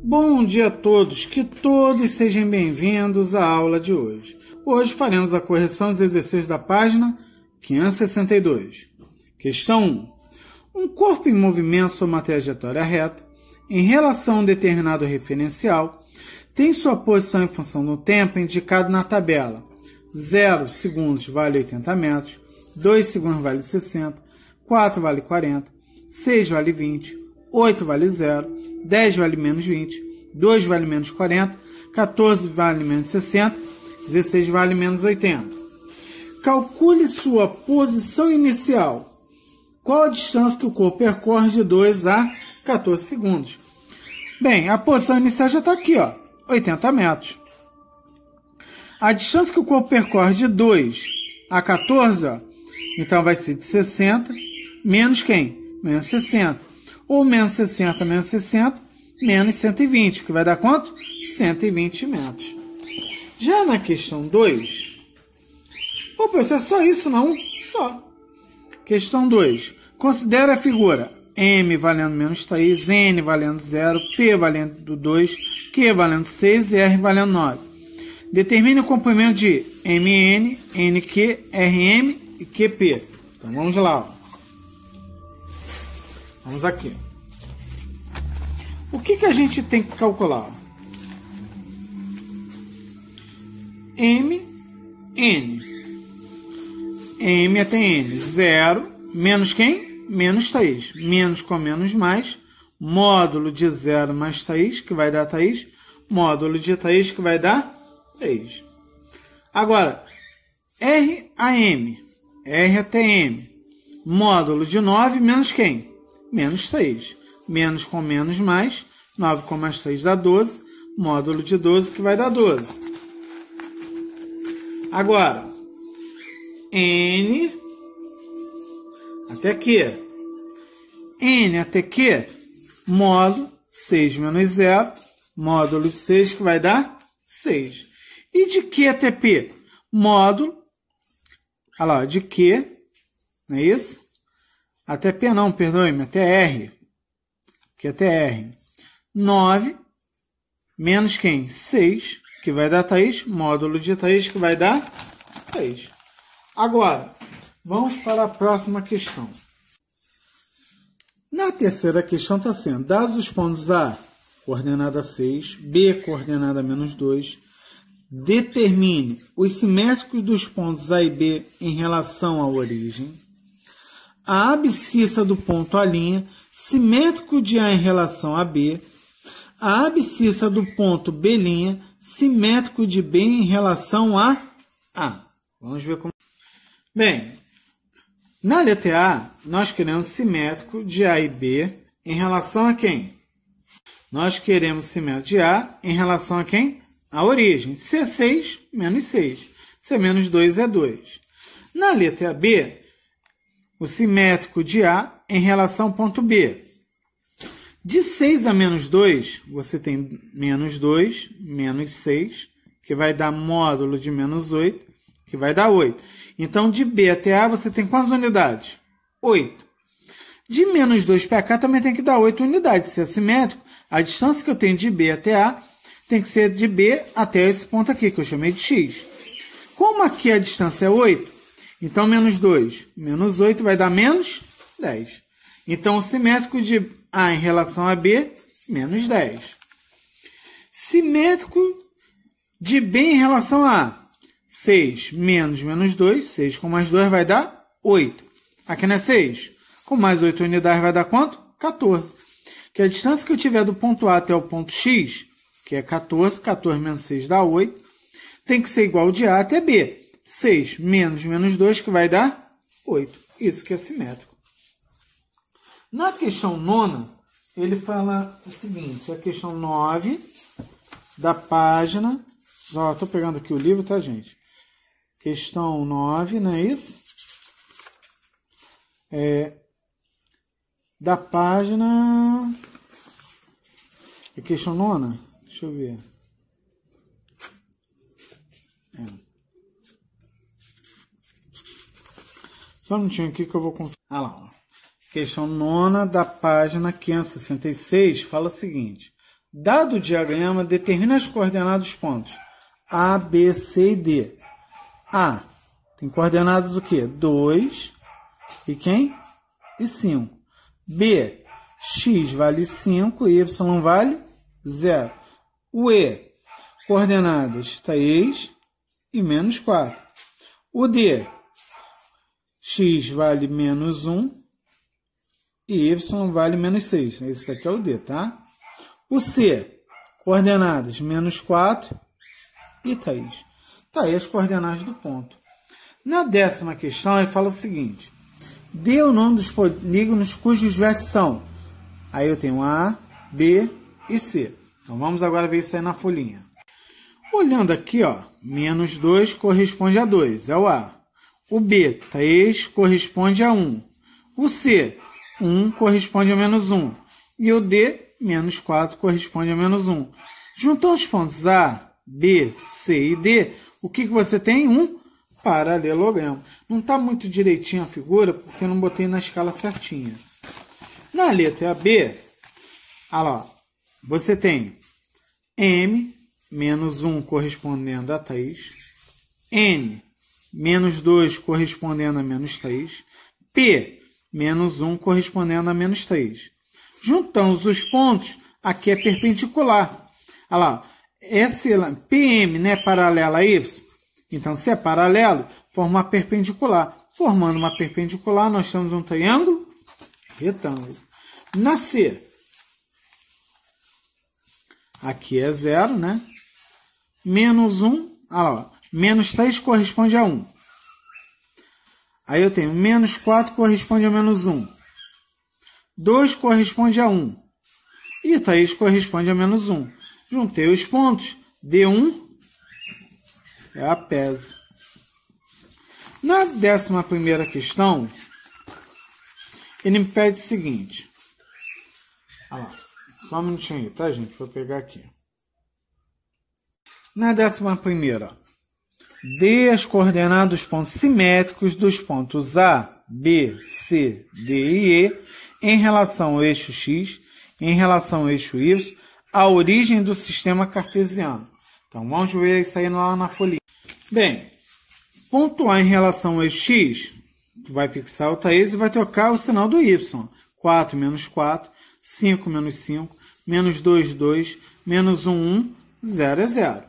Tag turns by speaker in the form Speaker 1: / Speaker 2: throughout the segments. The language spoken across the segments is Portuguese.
Speaker 1: Bom dia a todos, que todos sejam bem-vindos à aula de hoje. Hoje faremos a correção dos exercícios da página 562. Questão 1. Um corpo em movimento sobre uma trajetória reta, em relação a um determinado referencial, tem sua posição em função do tempo indicado na tabela. 0 segundos vale 80 metros, 2 segundos vale 60, 4 vale 40, 6 vale 20, 8 vale 0, 10 vale menos 20, 2 vale menos 40, 14 vale menos 60, 16 vale menos 80. Calcule sua posição inicial. Qual a distância que o corpo percorre de 2 a 14 segundos? Bem, a posição inicial já está aqui, ó, 80 metros. A distância que o corpo percorre de 2 a 14, ó, então vai ser de 60 menos quem? Menos 60 ou menos 60 menos 60, menos 120, que vai dar quanto? 120 metros. Já na questão 2, o professor, é só isso não? Só. Questão 2, considera a figura m valendo menos 3, n valendo 0, p valendo 2, q valendo 6 e r valendo 9. Determine o comprimento de mn, nq, rm e qp. Então vamos lá. Ó. Vamos aqui. O que, que a gente tem que calcular? M, N. M até N. Zero, menos quem? Menos 3. Menos com menos mais. Módulo de zero mais 3, que vai dar 3. Módulo de 3, que vai dar 3. Agora, R a M. R até M. Módulo de 9 menos quem? menos 3. Menos com menos mais, 9 com mais 3 dá 12, módulo de 12 que vai dar 12. Agora, n até aqui. n até aqui, módulo 6 menos 0, módulo de 6 que vai dar 6. E de Q até P? Módulo, olha lá, de Q, não é isso? Até P não, perdoe-me, até R. Que até R. 9 menos quem? 6, que vai dar Thaís, módulo de Thaís, que vai dar 3. Agora, vamos para a próxima questão. Na terceira questão está sendo, dados os pontos A, coordenada 6, B, coordenada menos 2, determine os simétricos dos pontos A e B em relação à origem, a abscissa do ponto A linha, simétrico de A em relação a B, a abscissa do ponto B', simétrico de B em relação a A. Vamos ver como. Bem, na letra A, nós queremos simétrico de A e B em relação a quem? Nós queremos simétrico de A em relação a quem? A origem. C6 é menos 6. C é menos 2 é 2. Na letra B, o simétrico de A em relação ao ponto B. De 6 a menos 2, você tem menos 2, menos 6, que vai dar módulo de menos 8, que vai dar 8. Então, de B até A, você tem quantas unidades? 8. De menos 2 para cá, também tem que dar 8 unidades. Se é simétrico, a distância que eu tenho de B até A tem que ser de B até esse ponto aqui, que eu chamei de X. Como aqui a distância é 8, então, menos 2 menos 8 vai dar menos 10. Então, o simétrico de A em relação a B, menos 10. Simétrico de B em relação a A. 6 menos menos 2, 6 com mais 2 vai dar 8. Aqui não é 6? Com mais 8 unidades vai dar quanto? 14. Que a distância que eu tiver do ponto A até o ponto X, que é 14, 14 menos 6 dá 8, tem que ser igual de A até B. 6 menos menos 2, que vai dar 8. Isso que é simétrico. Na questão nona, ele fala o seguinte, a questão 9 da página, só estou pegando aqui o livro, tá, gente? Questão 9, não é isso? É, da página... É questão nona? Deixa eu ver. Só um minutinho aqui que eu vou conferir. Ah lá. Questão nona da página 566 fala o seguinte. Dado o diagrama, determina as coordenadas dos pontos A, B, C e D. A tem coordenadas o quê? 2 e quem? E 5. B, x vale 5, e y vale 0. O E, coordenadas 3 tá e menos 4. O D, x vale menos 1 e y vale menos 6. Esse daqui é o D, tá? O C, coordenadas menos 4 e 3. Tá aí as coordenadas do ponto. Na décima questão, ele fala o seguinte. Dê o nome dos polígonos cujos vértices são. Aí eu tenho A, B e C. Então vamos agora ver isso aí na folhinha. Olhando aqui, ó, menos 2 corresponde a 2, é o A. O B, tá ex corresponde a 1. O C, 1 corresponde a menos 1. E o D, menos 4 corresponde a menos 1. Juntando os pontos A, B, C e D, o que, que você tem? Um paralelogramo. Não está muito direitinho a figura, porque eu não botei na escala certinha. Na letra B, olha lá, você tem M menos 1 correspondendo a 3, N menos 2 correspondendo a menos 3, P menos 1 correspondendo a menos 3. Juntamos os pontos, aqui é perpendicular. Olha lá, esse PM né, paralela a Y, então se é paralelo, forma uma perpendicular. Formando uma perpendicular, nós temos um triângulo retângulo. Na C, aqui é zero, né? Menos 1, olha lá, Menos 3 corresponde a 1. Aí eu tenho menos 4 corresponde a menos 1. 2 corresponde a 1. E 3 corresponde a menos 1. Juntei os pontos. D1 é a pese. Na décima primeira questão, ele me pede o seguinte. Ah, só um minutinho aí, tá, gente? Vou pegar aqui. Na décima primeira, D as coordenadas dos pontos simétricos dos pontos A, B, C, D e E em relação ao eixo X, em relação ao eixo Y, a origem do sistema cartesiano. Então, vamos ver isso aí lá na folhinha. Bem, ponto A em relação ao eixo X, vai fixar o Taís e vai trocar o sinal do Y. 4 menos 4, 5 menos 5, menos 2, 2, menos 1, 1, 0 é 0.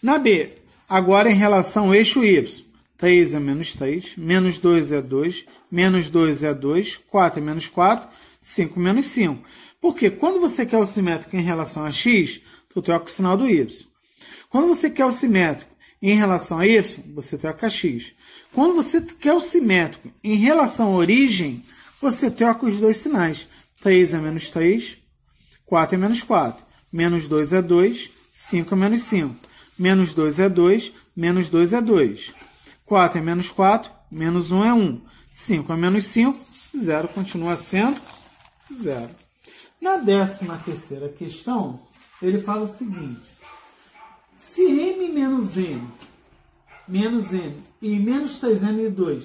Speaker 1: Na B, Agora, em relação ao eixo Y, 3 é menos 3, menos 2 é 2, menos 2 é 2, 4 é menos 4, 5 menos 5. Porque quando você quer o simétrico em relação a x, você troca o sinal do y. Quando você quer o simétrico em relação a y, você troca x. Quando você quer o simétrico em relação à origem, você troca os dois sinais. 3 é menos 3, 4 é menos 4, menos 2 é 2, 5 é menos 5. Menos 2 é 2, menos 2 é 2. 4 é menos 4, menos 1 é 1. 5 é menos 5, 0 continua sendo 0. Na décima terceira questão, ele fala o seguinte. Se m menos n, menos n e menos 3n2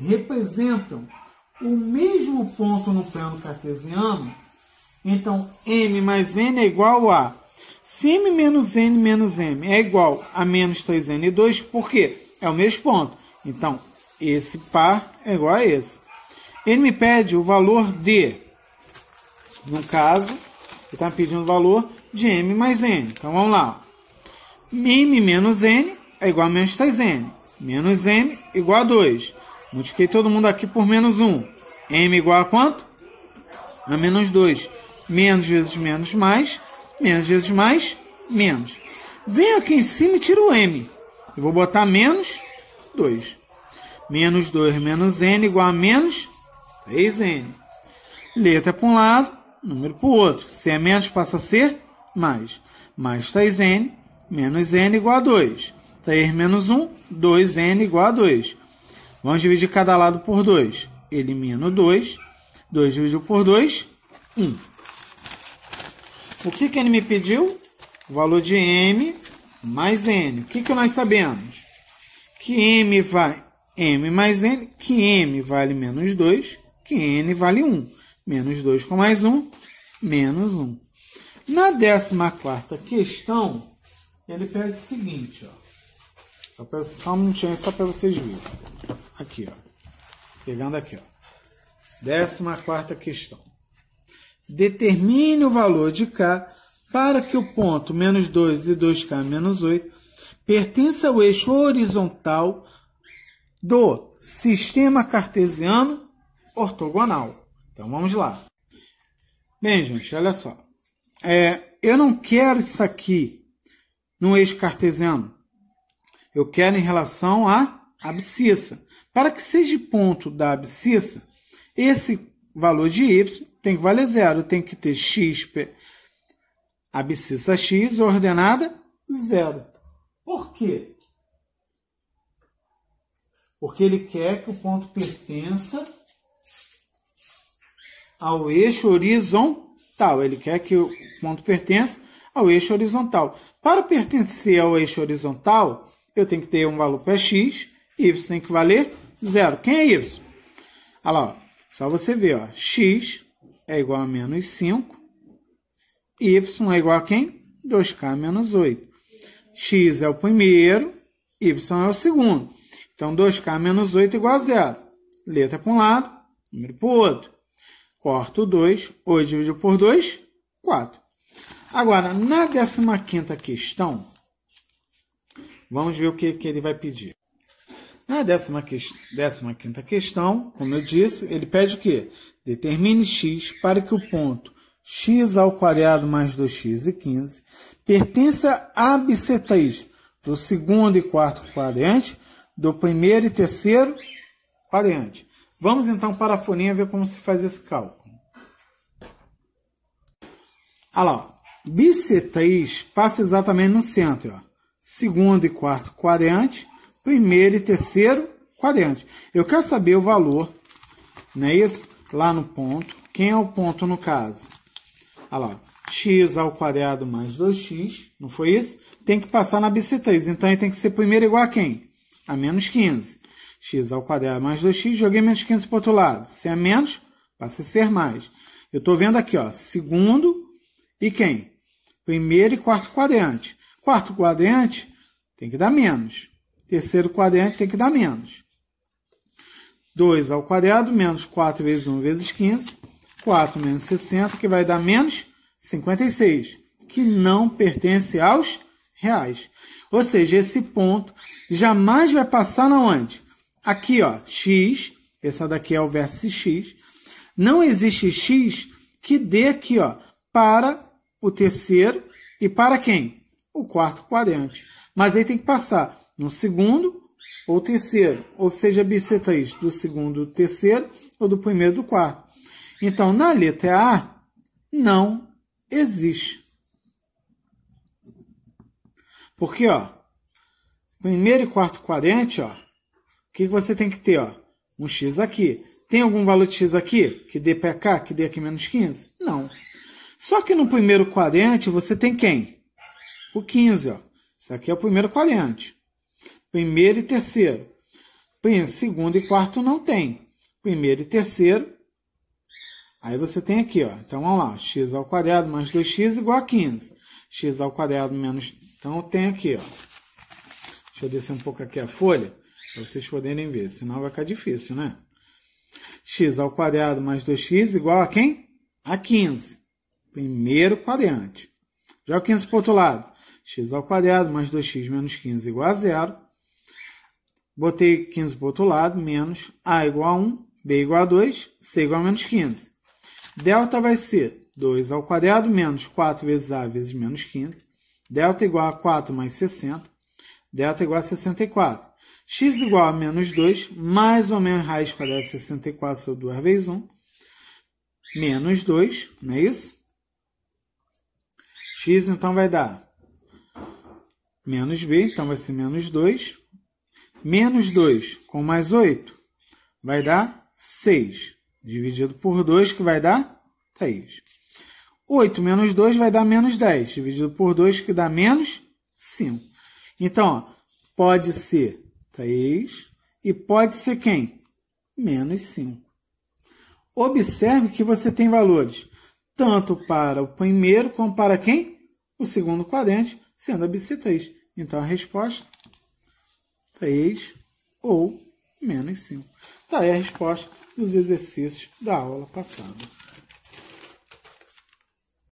Speaker 1: representam o mesmo ponto no plano cartesiano, então m mais n é igual a se m menos n menos m é igual a menos 3n2, por quê? É o mesmo ponto. Então, esse par é igual a esse. Ele me pede o valor de, no caso, ele está pedindo o valor de m mais n. Então, vamos lá. m menos n é igual a menos 3n. Menos m igual a 2. Multipliquei todo mundo aqui por menos 1. m igual a quanto? A menos 2. Menos vezes menos mais menos vezes mais, menos. Venho aqui em cima e tiro o m. Eu vou botar menos 2. Menos 2 menos n igual a menos 3n. Letra para um lado, número para o outro. Se é menos, passa a ser mais. Mais 3n, menos n igual a 2. 3 menos 1, 2n igual a 2. Vamos dividir cada lado por 2. Elimino 2. 2 dividido por 2, 1. O que, que ele me pediu? O valor de M mais N. O que, que nós sabemos? Que M, vai, M mais N, que M vale menos 2, que N vale 1. Menos 2 com mais 1, menos 1. Na 14 questão, ele pede o seguinte, ó. Só, pra, só um minutinho só para vocês verem. Aqui, ó. Pegando aqui, ó. 14 questão determine o valor de K para que o ponto menos 2 e 2K menos 8 pertença ao eixo horizontal do sistema cartesiano ortogonal. Então vamos lá. Bem, gente, olha só. É, eu não quero isso aqui no eixo cartesiano. Eu quero em relação à abscissa. Para que seja ponto da abscissa, esse valor de y tem que valer zero, tem que ter x, abscissa x ordenada zero. Por quê? Porque ele quer que o ponto pertença ao eixo horizontal. Ele quer que o ponto pertença ao eixo horizontal. Para pertencer ao eixo horizontal, eu tenho que ter um valor para x, y tem que valer zero. Quem é y? Olha lá, ó. só você ver, ó, x é igual a menos 5. Y é igual a quem? 2K menos 8. X é o primeiro, Y é o segundo. Então, 2K menos 8 é igual a zero. Letra para um lado, número para o outro. Corto 2, 8 dividido por 2, 4. Agora, na 15ª questão, vamos ver o que, que ele vai pedir. Na décima, que... décima quinta questão, como eu disse, ele pede o quê? Determine x para que o ponto x ao quadrado mais 2x e 15 pertença a bissetriz do segundo e quarto quadrante, do primeiro e terceiro quadrante. Vamos então para a folhinha ver como se faz esse cálculo. Olha lá, bissetriz passa exatamente no centro, ó. segundo e quarto quadrante, primeiro e terceiro quadrante. Eu quero saber o valor, não é isso? Lá no ponto. Quem é o ponto no caso? Olha lá, x ao quadrado mais 2x, não foi isso? Tem que passar na bissetriz. então ele tem que ser primeiro igual a quem? A menos 15. x ao quadrado mais 2x, joguei menos 15 para o outro lado. Se é menos, passa a ser mais. Eu estou vendo aqui, ó, segundo e quem? Primeiro e quarto quadrante. Quarto quadrante tem que dar menos. Terceiro quadrante tem que dar menos. 2 ao quadrado menos 4 vezes 1 vezes 15. 4 menos 60, que vai dar menos 56, que não pertence aos reais. Ou seja, esse ponto jamais vai passar na onde? Aqui, ó, x, essa daqui é o vértice x. Não existe x que dê aqui, ó, para o terceiro e para quem? O quarto quadrante. Mas aí tem que passar no segundo ou terceiro, ou seja, isso do segundo terceiro ou do primeiro do quarto. Então, na letra A, não existe. Porque, ó, primeiro e quarto quadrante, ó, o que, que você tem que ter, ó? Um x aqui. Tem algum valor de x aqui que dê para cá, que dê aqui menos 15? Não. Só que no primeiro quadrante você tem quem? O 15, ó. Isso aqui é o primeiro quadrante. Primeiro e terceiro. Segundo e quarto não tem. Primeiro e terceiro. Aí você tem aqui, ó. Então vamos lá, x ao quadrado mais 2x igual a 15. x ao quadrado menos. Então eu tenho aqui, ó. Deixa eu descer um pouco aqui a folha para vocês poderem ver, senão vai ficar difícil, né? x ao quadrado mais 2x igual a quem? A 15. Primeiro quadrante. Já o 15 para o outro lado. x ao quadrado mais 2x menos 15 igual a zero. Botei 15 para o outro lado, menos A igual a 1, B igual a 2, C igual a menos 15. Delta vai ser 2 ao quadrado menos 4 vezes A vezes menos 15. Delta igual a 4 mais 60. Delta igual a 64. x igual a menos 2, mais ou menos raiz quadrada de 64 sobre 2 vezes 1. Menos 2, não é isso? x então vai dar menos b, então vai ser menos 2 menos 2 com mais 8 vai dar 6. Dividido por 2, que vai dar 3. 8 menos 2 vai dar menos 10. Dividido por 2, que dá menos 5. Então, ó, pode ser 3 e pode ser quem? Menos 5. Observe que você tem valores tanto para o primeiro como para quem? O segundo quadrante, sendo a BC3. Então, a resposta 3 ou menos 5. Está aí a resposta dos exercícios da aula passada.